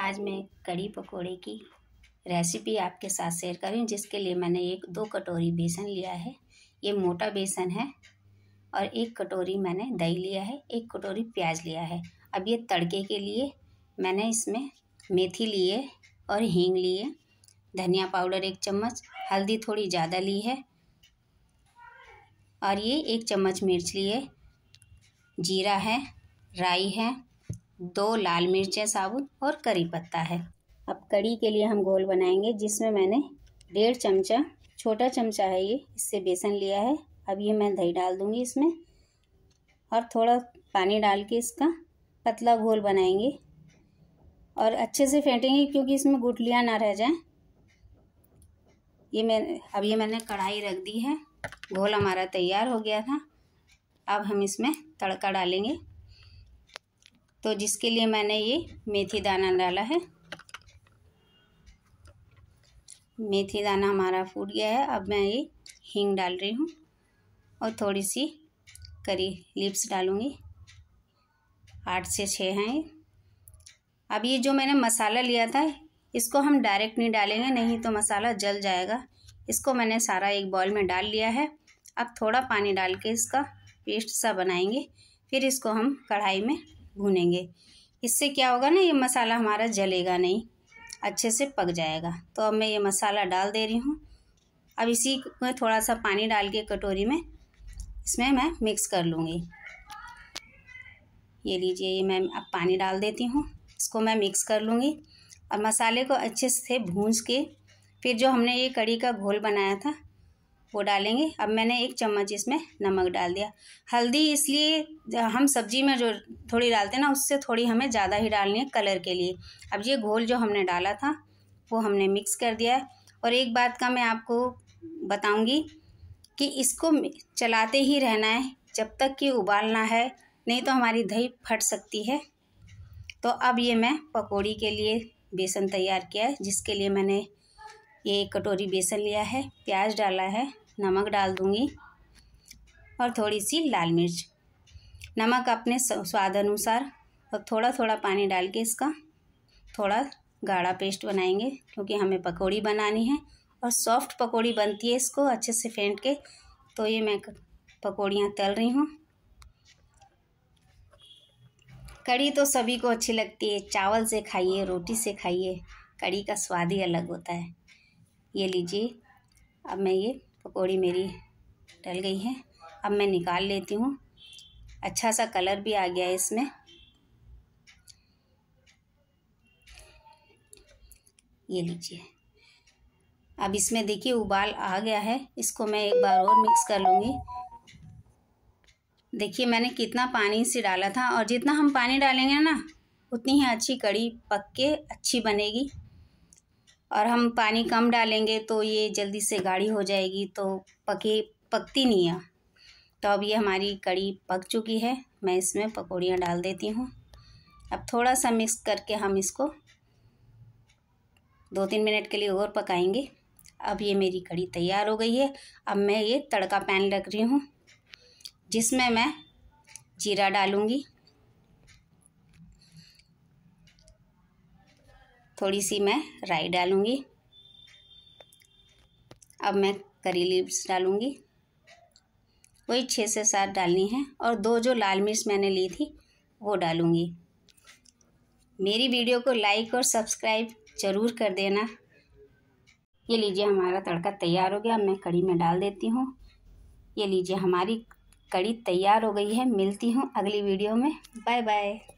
आज मैं कड़ी पकोड़े की रेसिपी आपके साथ शेयर करूँ जिसके लिए मैंने एक दो कटोरी बेसन लिया है ये मोटा बेसन है और एक कटोरी मैंने दही लिया है एक कटोरी प्याज लिया है अब ये तड़के के लिए मैंने इसमें मेथी लिए और हींग लिए धनिया पाउडर एक चम्मच हल्दी थोड़ी ज़्यादा ली है और ये एक चम्मच मिर्च लिए जीरा है राई है दो लाल मिर्चें साबुत और करी पत्ता है अब कड़ी के लिए हम घोल बनाएंगे जिसमें मैंने डेढ़ चमचा छोटा चमचा है ये इससे बेसन लिया है अब ये मैं दही डाल दूँगी इसमें और थोड़ा पानी डाल के इसका पतला घोल बनाएंगे और अच्छे से फेंटेंगे क्योंकि इसमें गुटलियाँ ना रह जाएं ये मैं अब ये मैंने कढ़ाई रख दी है घोल हमारा तैयार हो गया था अब हम इसमें तड़का डालेंगे तो जिसके लिए मैंने ये मेथी दाना डाला है मेथी दाना हमारा फूट गया है अब मैं ये हींग डाल रही हूँ और थोड़ी सी करी लिप्स डालूँगी आठ से छः हैं ये अब ये जो मैंने मसाला लिया था इसको हम डायरेक्ट नहीं डालेंगे नहीं तो मसाला जल जाएगा इसको मैंने सारा एक बॉल में डाल लिया है अब थोड़ा पानी डाल के इसका पेस्ट सा बनाएंगे फिर इसको हम कढ़ाई में भूनेंगे इससे क्या होगा ना ये मसाला हमारा जलेगा नहीं अच्छे से पक जाएगा तो अब मैं ये मसाला डाल दे रही हूँ अब इसी में थोड़ा सा पानी डाल के कटोरी में इसमें मैं मिक्स कर लूँगी ये लीजिए ये मैं अब पानी डाल देती हूँ इसको मैं मिक्स कर लूँगी और मसाले को अच्छे से भूज के फिर जो हमने ये कड़ी का घोल बनाया था वो डालेंगे अब मैंने एक चम्मच इसमें नमक डाल दिया हल्दी इसलिए हम सब्जी में जो थोड़ी डालते हैं ना उससे थोड़ी हमें ज़्यादा ही डालनी है कलर के लिए अब ये घोल जो हमने डाला था वो हमने मिक्स कर दिया है और एक बात का मैं आपको बताऊंगी कि इसको चलाते ही रहना है जब तक कि उबालना है नहीं तो हमारी दही फट सकती है तो अब ये मैं पकौड़ी के लिए बेसन तैयार किया है जिसके लिए मैंने ये एक कटोरी बेसन लिया है प्याज डाला है नमक डाल दूँगी और थोड़ी सी लाल मिर्च नमक अपने स्वाद अनुसार और थोड़ा थोड़ा पानी डाल के इसका थोड़ा गाढ़ा पेस्ट बनाएंगे क्योंकि हमें पकौड़ी बनानी है और सॉफ्ट पकौड़ी बनती है इसको अच्छे से फेंट के तो ये मैं पकौड़ियाँ तल रही हूँ कड़ी तो सभी को अच्छी लगती है चावल से खाइए रोटी से खाइए कड़ी का स्वाद ही अलग होता है ये लीजिए अब मैं ये पकौड़ी मेरी डल गई है अब मैं निकाल लेती हूँ अच्छा सा कलर भी आ गया है इसमें ये लीजिए अब इसमें देखिए उबाल आ गया है इसको मैं एक बार और मिक्स कर लूँगी देखिए मैंने कितना पानी से डाला था और जितना हम पानी डालेंगे ना उतनी ही अच्छी कड़ी पक के अच्छी बनेगी और हम पानी कम डालेंगे तो ये जल्दी से गाढ़ी हो जाएगी तो पके पकती नहीं है तो अब ये हमारी कड़ी पक चुकी है मैं इसमें पकौड़ियाँ डाल देती हूँ अब थोड़ा सा मिक्स करके हम इसको दो तीन मिनट के लिए और पकाएंगे अब ये मेरी कड़ी तैयार हो गई है अब मैं ये तड़का पैन रख रही हूँ जिसमें मैं जीरा डालूँगी थोड़ी सी मैं राई डालूँगी अब मैं करी लीव्स डालूँगी वही छः से सात डालनी है और दो जो लाल मिर्च मैंने ली थी वो डालूँगी मेरी वीडियो को लाइक और सब्सक्राइब ज़रूर कर देना ये लीजिए हमारा तड़का तैयार हो गया मैं कड़ी में डाल देती हूँ ये लीजिए हमारी कड़ी तैयार हो गई है मिलती हूँ अगली वीडियो में बाय बाय